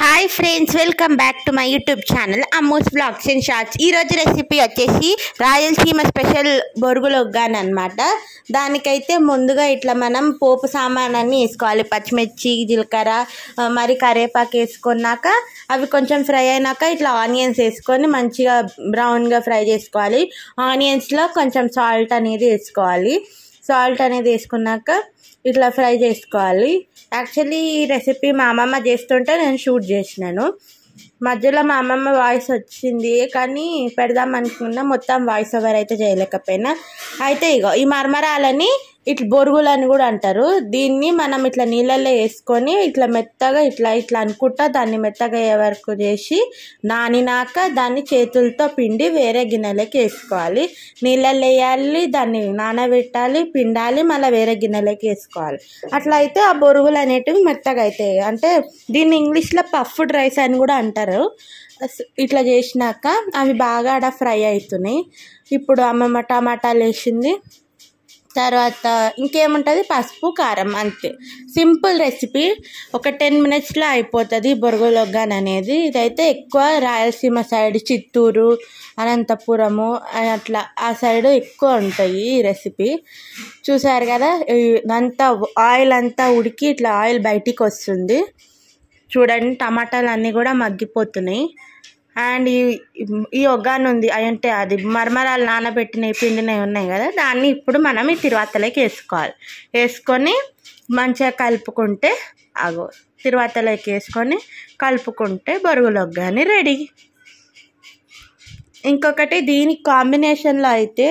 hi friends welcome back to my YouTube channel Ammu's blogs and shorts ఈరోజు recipe వచ్చేసి Rayalaseema special బొరుగులు ఒగ్గాను అనమాట దానికైతే ముందుగా ఇట్లా మనం పోపు సామానాన్ని వేసుకోవాలి పచ్చిమిర్చి జీలకర్ర మరి కరేపాకు వేసుకున్నాక అవి కొంచెం ఫ్రై అయినాక ఇట్లా ఆనియన్స్ వేసుకొని మంచిగా బ్రౌన్గా ఫ్రై చేసుకోవాలి ఆనియన్స్లో కొంచెం సాల్ట్ అనేది వేసుకోవాలి సాల్ట్ అనేది వేసుకున్నాక ఇట్లా ఫ్రై చేసుకోవాలి యాక్చువల్లీ ఈ రెసిపీ మా అమ్మమ్మ చేస్తుంటే నేను షూట్ చేసినాను మధ్యలో మా అమ్మమ్మ వాయిస్ వచ్చింది కానీ పెడదాం అనుకున్నా మొత్తం వాయిస్ ఓవర్ అయితే చేయలేకపోయినా అయితే ఇగో ఈ మర్మరాలని ఇట్లా బొరుగులు అని కూడా అంటారు దీన్ని మనం ఇట్లా నీళ్ళల్లో వేసుకొని ఇట్లా మెత్తగా ఇట్లా ఇట్లా అనుకుంటా దాన్ని మెత్తగా అయ్యే వరకు చేసి నానినాక దాన్ని చేతులతో పిండి వేరే గిన్నెలకి వేసుకోవాలి నీళ్ళల్లో వేయాలి దాన్ని నానబెట్టాలి పిండాలి మళ్ళీ వేరే గిన్నెలకి వేసుకోవాలి అట్లా అయితే ఆ బొరుగులు అనేటివి మెత్తగా అవుతాయి అంటే దీన్ని ఇంగ్లీష్లో పఫ్డ్ రైస్ అని కూడా అంటారు ఇట్లా చేసినాక అవి బాగా ఆడ ఫ్రై అవుతున్నాయి ఇప్పుడు అమ్మమ్మ టమాటాలు వేసింది తర్వాత ఇంకేముంటుంది పసుపు కారం అంతే సింపుల్ రెసిపీ ఒక టెన్ మినిట్స్లో అయిపోతుంది బొరుగులొగ్గాన్ అనేది ఇదైతే ఎక్కువ రాయలసీమ సైడ్ చిత్తూరు అనంతపురము అట్లా ఆ సైడ్ ఎక్కువ ఉంటాయి ఈ రెసిపీ చూసారు కదా అంతా ఆయిల్ అంతా ఉడికి ఇట్లా ఆయిల్ బయటికి వస్తుంది చూడండి టమాటాలు అన్నీ కూడా మగ్గిపోతున్నాయి అండ్ ఈ ఈ ఒగ్గాన్ని ఉంది ఉంటే అది మరమరాలు నానబెట్టిన పిండినవి ఉన్నాయి కదా దాన్ని ఇప్పుడు మనం ఈ తిరువాతలోకి వేసుకోవాలి వేసుకొని మంచిగా కలుపుకుంటే అగో తిరువాతలోకి వేసుకొని కలుపుకుంటే బరుగుల ఒగ్గాని రెడీ ఇంకొకటి దీని కాంబినేషన్లో అయితే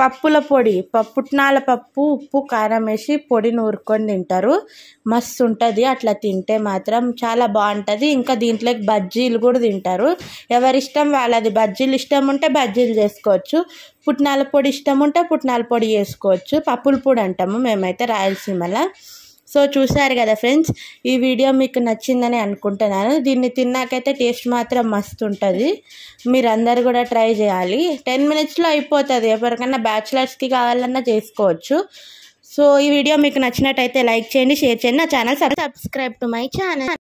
పప్పుల పొడి పప్పుట్నాల పప్పు ఉప్పు కారం వేసి పొడి నూరుకొని తింటారు మస్తు ఉంటుంది అట్లా తింటే మాత్రం చాలా బాగుంటుంది ఇంకా దీంట్లోకి బజ్జీలు కూడా తింటారు ఎవరిష్టం వాళ్ళది బజ్జీలు ఇష్టం ఉంటే బజ్జీలు చేసుకోవచ్చు పుట్నాల పొడి ఇష్టం ఉంటే పుట్నాల పొడి చేసుకోవచ్చు పప్పుల పొడి అంటాము మేమైతే రాయలసీమలో సో చూశారు కదా ఫ్రెండ్స్ ఈ వీడియో మీకు నచ్చిందని అనుకుంటున్నాను దీన్ని తిన్నాకైతే టేస్ట్ మాత్రం మస్తు ఉంటుంది మీరందరూ కూడా ట్రై చేయాలి టెన్ మినిట్స్లో అయిపోతుంది ఎవరికన్నా బ్యాచిలర్స్కి కావాలన్నా చేసుకోవచ్చు సో ఈ వీడియో మీకు నచ్చినట్టయితే లైక్ చేయండి షేర్ చేయండి నా channel subscribe to my channel